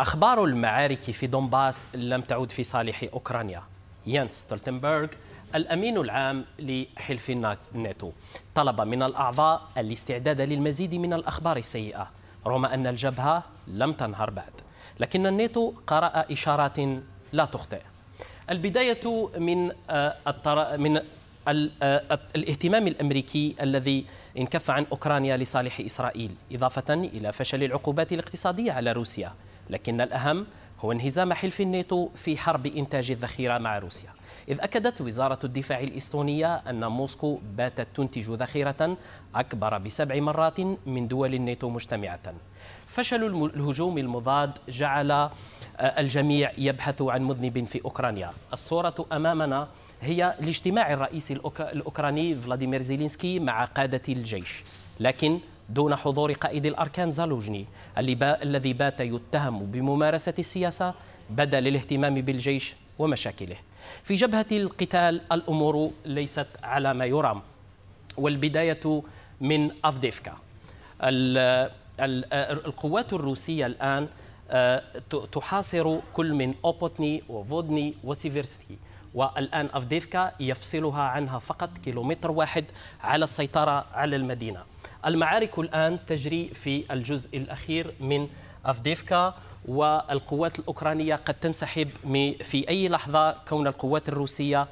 أخبار المعارك في دونباس لم تعود في صالح أوكرانيا يانس ستولتنبرغ الأمين العام لحلف الناتو طلب من الأعضاء الاستعداد للمزيد من الأخبار السيئة رغم أن الجبهة لم تنهار بعد لكن الناتو قرأ إشارات لا تخطئ البداية من آه، من آه، الاهتمام الامريكي الذي انكف عن اوكرانيا لصالح اسرائيل، اضافه الى فشل العقوبات الاقتصاديه على روسيا، لكن الأهم هو انهزام حلف الناتو في حرب إنتاج الذخيرة مع روسيا إذ أكدت وزارة الدفاع الإستونية أن موسكو باتت تنتج ذخيرة أكبر بسبع مرات من دول الناتو مجتمعة فشل الهجوم المضاد جعل آه، الجميع يبحث عن مذنب في أوكرانيا الصورة أمامنا هي لاجتماع الرئيس الأوكراني فلاديمير زيلينسكي مع قادة الجيش لكن دون حضور قائد الأركان زالوجني الذي بات يتهم بممارسة السياسة بدل الاهتمام بالجيش ومشاكله في جبهة القتال الأمور ليست على ما يرام والبداية من أفديفكا القوات الروسية الآن آه، تحاصر كل من أوبوتني وفودني وسيفيرسكي والآن أفديفكا يفصلها عنها فقط كيلومتر واحد على السيطرة على المدينة المعارك الآن تجري في الجزء الأخير من أفديفكا والقوات الأوكرانية قد تنسحب في أي لحظة كون القوات الروسية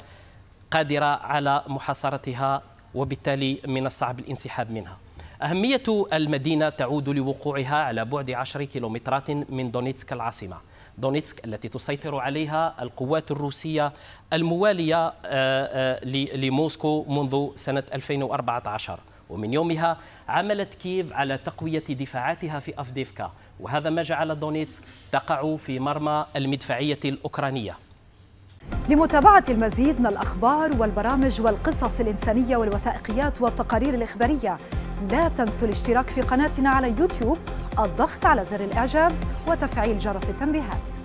قادرة على محاصرتها وبالتالي من الصعب الانسحاب منها أهمية المدينة تعود لوقوعها على بعد 10 كيلومترات من دونيتسك العاصمة دونيتسك التي تسيطر عليها القوات الروسية الموالية آه، آه، لموسكو منذ سنة 2014 ومن يومها عملت كييف على تقوية دفاعاتها في أفديفكا وهذا ما جعل دونيتسك تقع في مرمى المدفعية الأوكرانية لمتابعة المزيد من الأخبار والبرامج والقصص الإنسانية والوثائقيات والتقارير الإخبارية لا تنسوا الاشتراك في قناتنا على يوتيوب الضغط على زر الإعجاب وتفعيل جرس التنبيهات